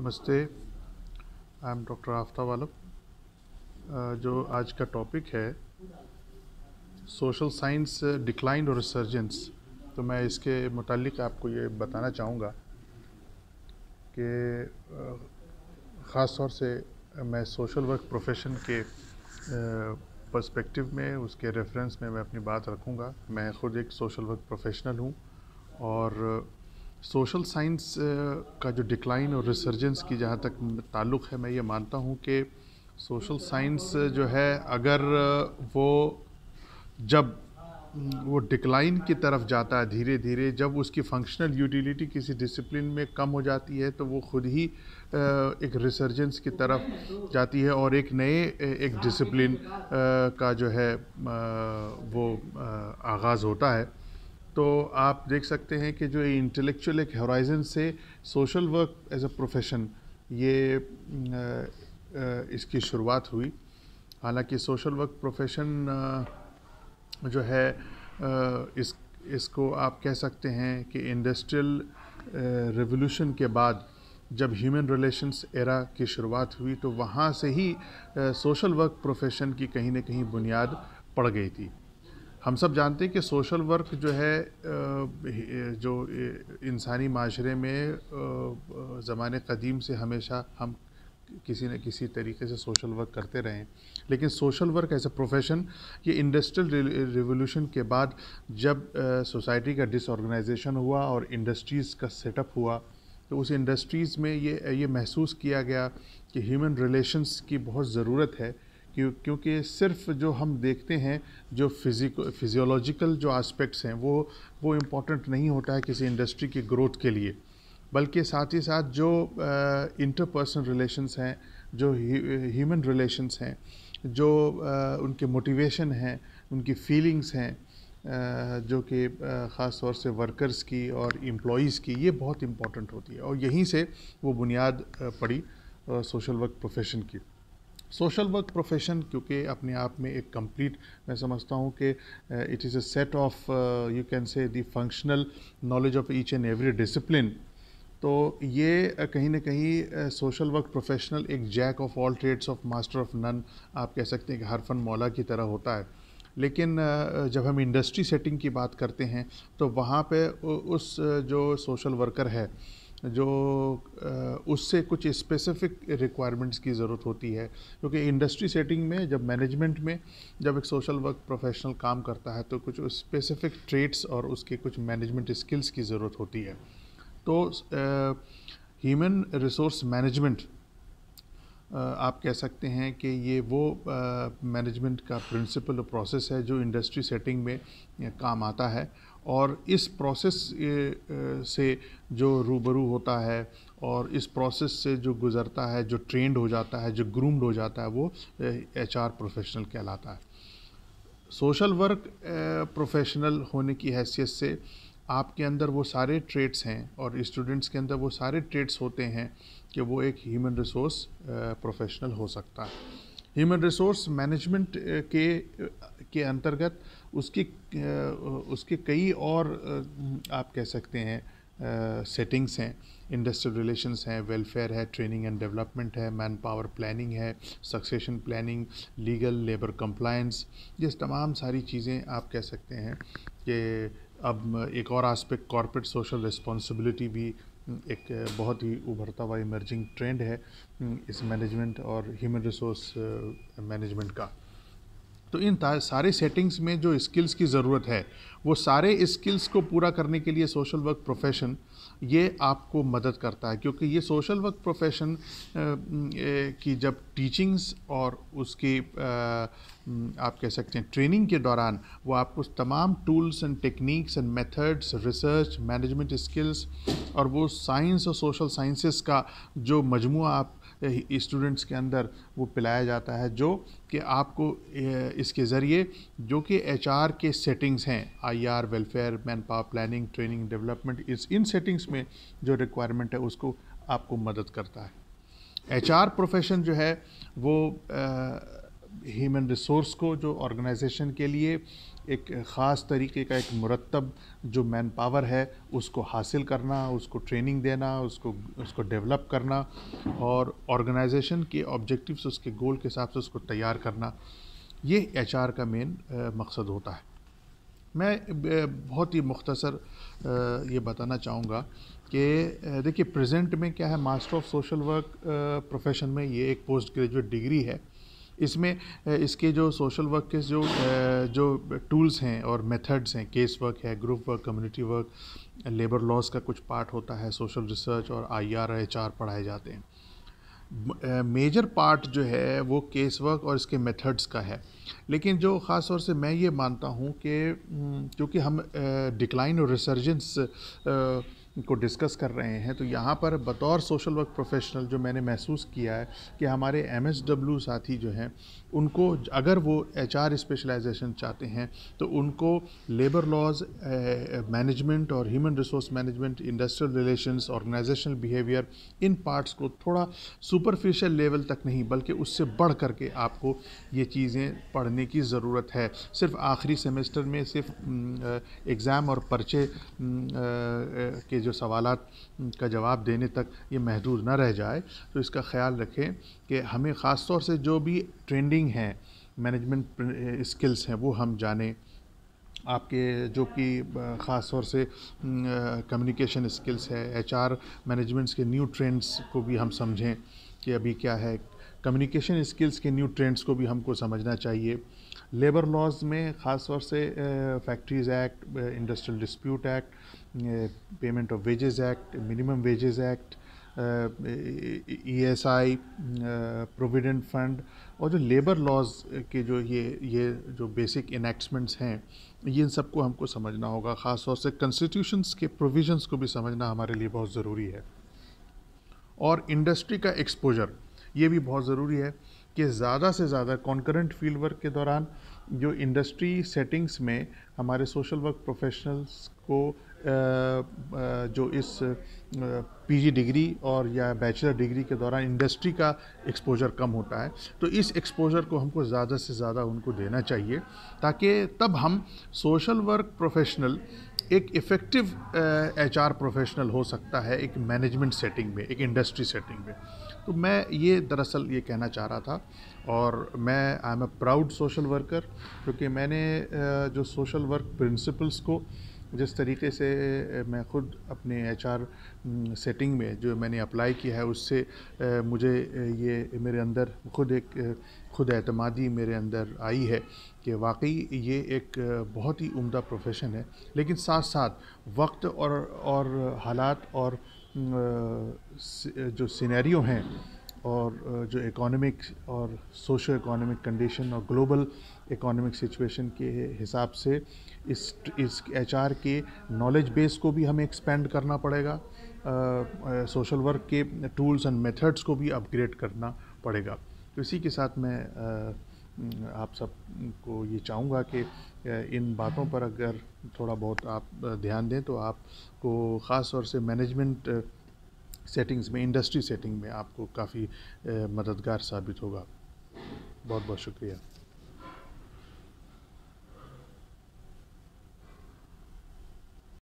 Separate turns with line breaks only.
नमस्ते I am doctor Aftab Alam जो आज का टॉपिक है सोशल साइंस डिक्लाइन और रिसर्जेंस तो मैं इसके मतलब आपको ये बताना चाहूँगा कि ख़ास तौर से मैं सोशल वर्क प्रोफेशन के पर्सपेक्टिव में उसके रेफरेंस में मैं अपनी बात रखूँगा मैं ख़ुद एक सोशल वर्क प्रोफेशनल हूँ और सोशल साइंस का जो डिक्लाइन और रिसर्जेंस की जहाँ तक ताल्लुक़ है मैं ये मानता हूँ कि सोशल साइंस जो है अगर वो जब वो डिक्लाइन की तरफ जाता है धीरे धीरे जब उसकी फंक्शनल यूटिलिटी किसी डिसिप्लिन में कम हो जाती है तो वो खुद ही एक रिसर्जेंस की तरफ जाती है और एक नए एक डिसिप्लिन का जो है वो आगाज़ होता है तो आप देख सकते हैं कि जो इंटेलेक्चुअल एक हॉराइजन से social work as a profession ये इसकी शुरुआत हुई हालांकि सोशल वर्क प्रोफेशन जो है इस इसको आप कह सकते हैं कि इंडस्ट्रियल रेवोल्यूशन के बाद जब ह्यूमन रिलेशंस एरा की शुरुआत हुई तो वहाँ से ही सोशल वर्क प्रोफेशन की कहीं ना कहीं बुनियाद पड़ गई थी हम सब जानते हैं कि सोशल वर्क जो है जो इंसानी माशरे में ज़माने कदीम से हमेशा हम किसी न किसी तरीके से सोशल वर्क करते रहें लेकिन social work as a profession ये इंडस्ट्रियल रिवोल्यूशन के बाद जब सोसाइटी का डिसऑर्गेनाइजेशन हुआ और इंडस्ट्रीज़ का सेटअप हुआ तो उस इंडस्ट्रीज़ में ये ये महसूस किया गया कि ह्यूमन रिलेशंस की बहुत ज़रूरत है क्यों क्योंकि सिर्फ जो हम देखते हैं जो फिजिको फिजियोलॉजिकल जो एस्पेक्ट्स हैं वो वो इम्पोर्टेंट नहीं होता है किसी इंडस्ट्री की ग्रोथ के लिए बल्कि साथ ही साथ जो इंटरपर्सनल रिलेशंस हैं जो ह्यूमन रिलेशंस हैं जो आ, उनके मोटिवेशन हैं उनकी फीलिंग्स हैं जो कि ख़ास तौर से वर्कर्स की और एम्प्लॉज़ की ये बहुत इम्पोर्टेंट होती है और यहीं से वो बुनियाद पड़ी सोशल वर्क प्रोफेशन की सोशल वर्क प्रोफेशन क्योंकि अपने आप में एक कंप्लीट मैं समझता हूँ कि it is a set of you can say the functional knowledge of each and every discipline तो ये uh, कहीं ना कहीं सोशल वर्क प्रोफेशनल एक jack of all trades of master of none आप कह सकते हैं कि हर फन मौला की तरह होता है लेकिन जब हम इंडस्ट्री सेटिंग की बात करते हैं तो वहाँ पे उस जो सोशल वर्कर है जो उससे कुछ स्पेसिफिक रिक्वायरमेंट्स की ज़रूरत होती है क्योंकि इंडस्ट्री सेटिंग में जब मैनेजमेंट में जब एक सोशल वर्क प्रोफेशनल काम करता है तो कुछ स्पेसिफिक ट्रेट्स और उसके कुछ मैनेजमेंट स्किल्स की ज़रूरत होती है तो ह्यूमन रिसोर्स मैनेजमेंट आप कह सकते हैं कि ये वो मैनेजमेंट का प्रिंसिपल प्रोसेस है जो इंडस्ट्री सेटिंग में काम आता है और इस प्रोसेस से जो रूबरू होता है और इस प्रोसेस से जो गुज़रता है जो ट्रेंड हो जाता है जो ग्रूम्ड हो जाता है वो एच आर प्रोफेशनल कहलाता है सोशल वर्क प्रोफेशनल होने की हैसियत से आपके अंदर वो सारे ट्रेट्स हैं और स्टूडेंट्स के अंदर वो सारे ट्रेट्स होते हैं कि वो एक ह्यूमन रिसोर्स प्रोफेशनल हो सकता है ह्यूमन रिसोर्स मैनेजमेंट के के अंतर्गत उसकी उसके कई और आप कह सकते हैं सेटिंग्स हैं इंडस्ट्रियल रिलेशंस हैं वेलफेयर है ट्रेनिंग एंड डेवलपमेंट है मैन पावर प्लानिंग है succession planning legal labour compliance ये तमाम सारी चीज़ें आप कह सकते हैं कि अब एक और आस्पेक्ट कॉरपोरेट सोशल रिस्पॉन्सिबिलिटी भी एक बहुत ही उभरता हुआ इमर्जिंग ट्रेंड है इस मैनेजमेंट और ह्यूमन रिसोर्स मैनेजमेंट का तो इन सारे सेटिंग्स में जो स्किल्स की ज़रूरत है वो सारे स्किल्स को पूरा करने के लिए सोशल वर्क प्रोफेशन ये आपको मदद करता है क्योंकि ये सोशल वर्क प्रोफेशन की जब टीचिंग्स और उसकी आप कह सकते हैं ट्रेनिंग के दौरान वो आपको तमाम tools and techniques and methods research management skills और वो साइंस और सोशल साइंसेस का जो मजमू आप स्टूडेंट्स के अंदर वो पिलाया जाता है जो कि आपको इसके ज़रिए जो कि एच के सेटिंग्स हैं I R welfare man power planning training development इस इन सेटिंग्स में जो रिक्वायरमेंट है उसको आपको मदद करता है एच प्रोफेशन जो है वो आ, ह्यूमन रिसोर्स को जो ऑर्गेनाइजेशन के लिए एक ख़ास तरीके का एक मुरतब जो मैन पावर है उसको हासिल करना उसको ट्रेनिंग देना उसको उसको डेवलप करना और ऑर्गेनाइजेशन के ऑब्जेक्टिव्स उसके गोल के हिसाब से उसको तैयार करना ये एच का मेन मकसद होता है मैं बहुत ही मुख्तसर ये बताना चाहूँगा कि देखिए प्रेजेंट में क्या है master of social work profession में ये एक पोस्ट ग्रेजुएट डिग्री है इसमें इसके जो सोशल वर्क के जो जो टूल्स हैं और मेथड्स हैं केस वर्क है group work community work labour laws का कुछ पार्ट होता है सोशल रिसर्च और आई आर एच आर पढ़ाए जाते हैं मेजर पार्ट जो है वो केस वर्क और इसके मेथड्स का है लेकिन जो ख़ास तौर से मैं ये मानता हूँ कि क्योंकि हम डिक्लाइन और रिसर्जेंस को डिस्कस कर रहे हैं तो यहाँ पर बतौर सोशल वर्क प्रोफेशनल जो मैंने महसूस किया है कि हमारे एम साथी जो हैं उनको अगर वो एच आर स्पेशलाइजेशन चाहते हैं तो उनको लेबर लॉज मैनेजमेंट और human resource management industrial relations organisational behaviour इन पार्ट्स को थोड़ा सुपरफिशियल लेवल तक नहीं बल्कि उससे बढ़ करके आपको ये चीज़ें पढ़ने की ज़रूरत है सिर्फ आखिरी सेमेस्टर में सिर्फ एग्ज़ाम और पर्चे के जो सवाल का जवाब देने तक ये महदूद ना रह जाए तो इसका ख्याल रखें कि हमें ख़ास तौर से जो भी ट्रेंडिंग है मैनेजमेंट स्किल्स हैं वो हम जाने आपके जो कि ख़ास तौर से कम्युनिकेशन स्किल्स है एचआर मैनेजमेंट्स के न्यू ट्रेंड्स को भी हम समझें कि अभी क्या है कम्युनिकेशन स्किल्स के न्यू ट्रेंड्स को भी हमको समझना चाहिए लेबर लॉज में ख़ास तौर से factories act industrial dispute act payment of wages act minimum wages act E S I provident fund और जो लेबर लॉज के जो ये ये जो बेसिक इनेक्टमेंट्स हैं ये इन सबको हमको समझना होगा ख़ास तौर से कंस्टिट्यूशंस के प्रोविजंस को भी समझना हमारे लिए बहुत ज़रूरी है और इंडस्ट्री का एक्सपोजर ये भी बहुत ज़रूरी है कि ज़्यादा से ज़्यादा कॉन्करेंट फील्ड वर्क के दौरान जो इंडस्ट्री सेटिंग्स में हमारे सोशल वर्क प्रोफेशनल्स को जो इस पीजी डिग्री और या बैचलर डिग्री के दौरान इंडस्ट्री का एक्सपोजर कम होता है तो इस एक्सपोजर को हमको ज़्यादा से ज़्यादा उनको देना चाहिए ताकि तब हम सोशल वर्क प्रोफेशनल एक इफ़ेक्टिव एच आर प्रोफेशनल हो सकता है एक मैनेजमेंट सेटिंग में एक इंडस्ट्री सेटिंग में तो मैं ये दरअसल ये कहना चाह रहा था और मैं I am a proud social worker क्योंकि मैंने जो सोशल वर्क प्रिंसिपल्स को जिस तरीके से मैं खुद अपने आर सेटिंग में जो मैंने अप्लाई किया है उससे मुझे ये मेरे अंदर खुद एक खुद अतमादी मेरे अंदर आई है कि वाकई ये एक बहुत ही उम्दा प्रोफेशन है लेकिन साथ साथ वक्त और और हालात और जो सिनेरियो हैं और जो इकोनॉमिक और सोशो इकोनॉमिक कंडीशन और ग्लोबल इकोनॉमिक सिचुएशन के हिसाब से इस इस एचआर के नॉलेज बेस को भी हमें एक्सपेंड करना पड़ेगा सोशल वर्क के टूल्स एंड मेथड्स को भी अपग्रेड करना पड़ेगा तो इसी के साथ मैं आप सब को ये चाहूँगा कि इन बातों पर अगर थोड़ा बहुत आप ध्यान दें तो आपको ख़ास तौर से मैनेजमेंट सेटिंग्स में इंडस्ट्री सेटिंग में आपको काफ़ी मददगार साबित होगा बहुत बहुत शुक्रिया